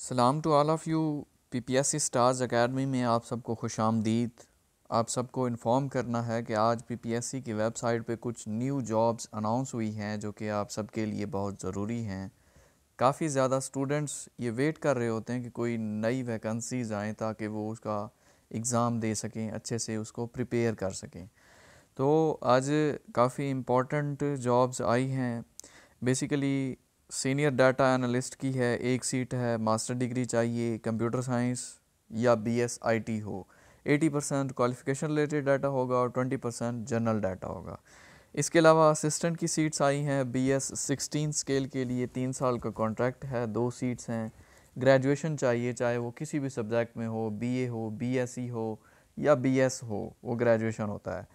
सलाम to all of you PPSC stars academy में आप सबको खुश आमदीद आप सबको इन्फॉर्म करना है कि आज पीपीएससी की वेबसाइट पे कुछ न्यू जॉब्स अनाउंस हुई हैं जो कि आप सबके लिए बहुत ज़रूरी हैं काफ़ी ज़्यादा स्टूडेंट्स ये वेट कर रहे होते हैं कि कोई नई वैकेंसीज आएँ ताकि वो उसका एग्ज़ाम दे सकें अच्छे से उसको प्रिपेयर कर सकें तो आज काफ़ी इम्पोर्टेंट जॉब्स आई हैं बेसिकली सीनियर डाटा एनालिस्ट की है एक सीट है मास्टर डिग्री चाहिए कंप्यूटर साइंस या बी एस आई टी हो 80 परसेंट क्वालिफिकेशन रिलेटेड डाटा होगा और 20 परसेंट जनरल डाटा होगा इसके अलावा असिस्टेंट की सीट्स आई हैं बी एस सिक्सटीन स्केल के लिए तीन साल का कॉन्ट्रैक्ट है दो सीट्स हैं ग्रेजुएशन चाहिए चाहे वो किसी भी सब्जेक्ट में हो बी ए हो बी एस सी हो या बी एस हो वो ग्रेजुएशन होता है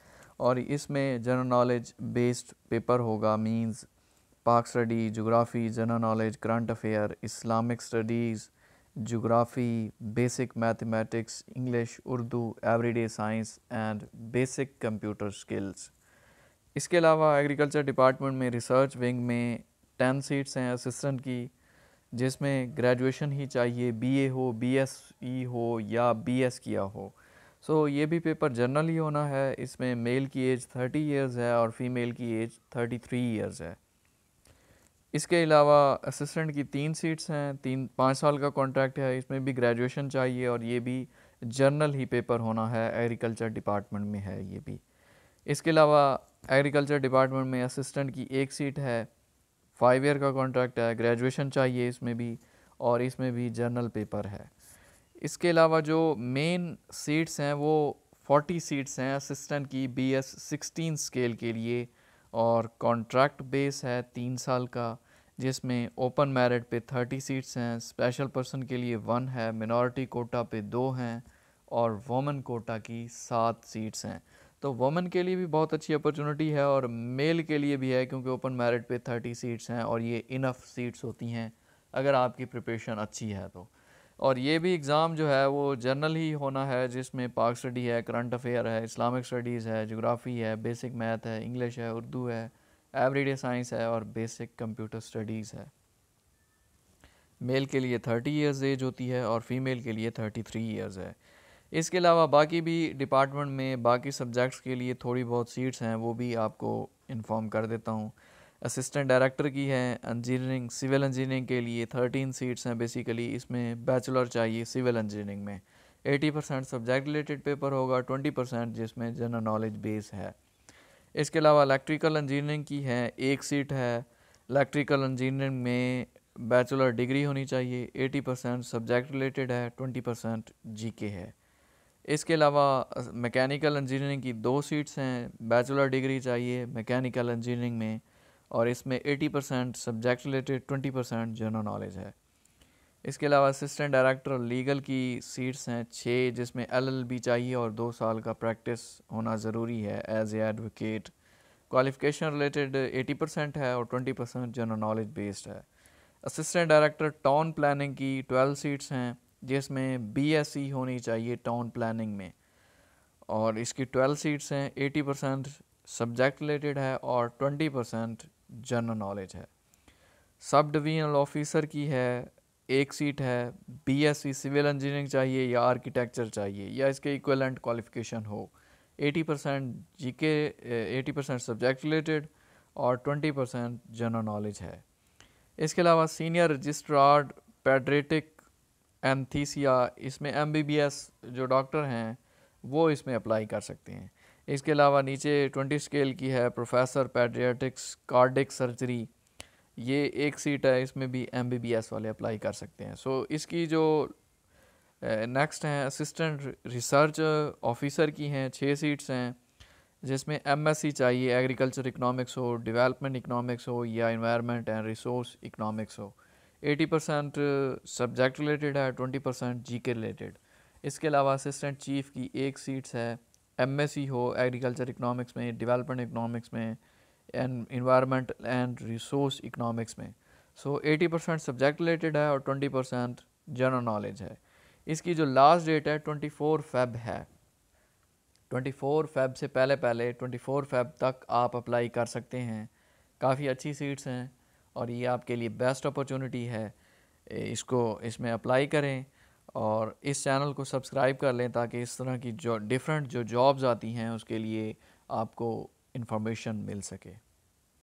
और इसमें जनरल नॉलेज बेस्ड पेपर होगा means Pak study geography general knowledge current affair Islamic studies geography basic mathematics English Urdu everyday science and basic computer skills इसके अलावा एग्रीकल्चर डिपार्टमेंट में रिसर्च विंग में टेन सीट्स हैं असिस्टेंट की जिसमें ग्रेजुएशन ही चाहिए BA हो बीएसई हो या बीएस किया हो सो so, ये भी पेपर जनरल ही होना है इसमें मेल की एज थर्टी इयर्स है और फीमेल की एज थर्टी थ्री ईयर्स है इसके अलावा असिस्टेंट की तीन सीट्स हैं तीन पाँच साल का कॉन्ट्रैक्ट है इसमें भी ग्रेजुएशन चाहिए और ये भी जर्नल ही पेपर होना है एग्रीकल्चर डिपार्टमेंट में है ये भी इसके अलावा एग्रीकल्चर डिपार्टमेंट में असिस्टेंट की एक सीट है फाइव ईयर का कॉन्ट्रैक्ट है ग्रेजुएशन चाहिए इसमें भी और इसमें भी जर्नल पेपर है इसके अलावा जो मेन सीट्स हैं वो फोर्टी सीट्स हैं असिस्टेंट की बी एस स्केल के लिए और कॉन्ट्रैक्ट बेस है तीन साल का जिसमें ओपन मेरिट पे थर्टी सीट्स हैं स्पेशल पर्सन के लिए वन है मिनोरिटी कोटा पे दो हैं और वोमेन कोटा की सात सीट्स हैं तो वोमेन के लिए भी बहुत अच्छी अपॉर्चुनिटी है और मेल के लिए भी है क्योंकि ओपन मेरिट पे थर्टी सीट्स हैं और ये इनफ सीट्स होती हैं अगर आपकी प्रिपरेशन अच्छी है तो और ये भी एग्ज़ाम जो है वो जनरल ही होना है जिसमें पाक स्टडी है करंट अफेयर है इस्लामिक स्टडीज़ है जोग्राफ़ी है बेसिक मैथ है इंग्लिश है उर्दू है एवरीडे साइंस है और बेसिक कंप्यूटर स्टडीज़ है मेल के लिए थर्टी ईयर्स एज होती है और फीमेल के लिए थर्टी थ्री ईयर्स है इसके अलावा बाकी भी डिपार्टमेंट में बाकी सब्जेक्ट्स के लिए थोड़ी बहुत सीट्स हैं वो भी आपको इन्फॉर्म कर देता हूँ असिस्टेंट डायरेक्टर की है इंजीनियरिंग सिविल इंजीनियरिंग के लिए थर्टीन सीट्स हैं बेसिकली इसमें बैचलर चाहिए सिविल इंजीनियरिंग में eighty percent subject related paper होगा ट्वेंटी परसेंट जिसमें जनरल नॉलेज बेस है इसके अलावा इलेक्ट्रिकल इंजीनियरिंग की है एक सीट है इलेक्ट्रिकल इंजीनियरिंग में बैचलर डिग्री होनी चाहिए एटी परसेंट सब्जेक्ट रिलेटेड है ट्वेंटी परसेंट जी है इसके अलावा मैकेनिकल इंजीनियरिंग की दो सीट्स हैं बैचलर डिग्री चाहिए मैकेनिकल इंजीनियरिंग में और इसमें 80 percent subject related 20 percent general knowledge है इसके अलावा असिस्टेंट डायरेक्टर लीगल की सीट्स हैं छः जिसमें एलएलबी चाहिए और दो साल का प्रैक्टिस होना ज़रूरी है as a advocate qualification related 80 percent है और 20 परसेंट जनरल नॉलेज बेस्ड है असिस्टेंट डायरेक्टर टाउन प्लानिंग की ट्वेल्व सीट्स हैं जिसमें सी e होनी चाहिए टाउन प्लानिंग में और इसकी ट्वेल्व सीट्स हैं एटी परसेंट सब्जेक्ट रिलेटेड है और ट्वेंटी परसेंट जनरल नॉलेज है सब डिवीजनल ऑफिसर की है एक सीट है बीएससी सिविल इंजीनियरिंग चाहिए या आर्किटेक्चर चाहिए या इसके इक्वलेंट क्वालिफिकेशन हो 80 परसेंट जी के एटी परसेंट सब्जेक्ट रिलेटेड और 20 परसेंट जनरल नॉलेज है इसके अलावा सीनियर रजिस्ट्रार पेड्रेटिक एंथीसिया इसमें एमबीबीएस जो डॉक्टर हैं वो इसमें अप्लाई कर सकते हैं इसके अलावा नीचे ट्वेंटी स्केल की है प्रोफेसर पैड्रियाटिक्स कार्डिक सर्जरी ये एक सीट है इसमें भी एस वाले अप्लाई कर सकते हैं सो इसकी जो नेक्स्ट हैं असिस्टेंट रिसर्च ऑफिसर की हैं छः सीट्स हैं जिसमें एमएससी चाहिए एग्रीकल्चर इकनॉमिक्स हो डेवलपमेंट इकनॉमिक्स हो या इन्वायरमेंट एंड रिसोर्स इकनॉमिक्स हो 80 परसेंट सब्जेक्ट रिलेटेड है 20 परसेंट जी के रिलेटेड इसके अलावा असिस्टेंट चीफ की एक सीट्स है सी e हो एग्रीकल्चर इकनॉमिक्स में डेवलपमेंट इकनॉमिक्स में and environment and resource economics में so eighty percent subject related है और ट्वेंटी परसेंट जनरल नॉलेज है इसकी जो लास्ट डेट है ट्वेंटी फोर फेब है ट्वेंटी फोर फेब से पहले पहले ट्वेंटी फोर फेब तक आप अप्लाई कर सकते हैं काफ़ी अच्छी सीट्स हैं और ये आपके लिए बेस्ट अपॉर्चुनिटी है इसको इसमें अप्लाई करें और इस चैनल को सब्सक्राइब कर लें ताकि इस तरह की जो डिफरेंट जो जॉब्स आती हैं उसके लिए आपको इन्फॉर्मेशन मिल सके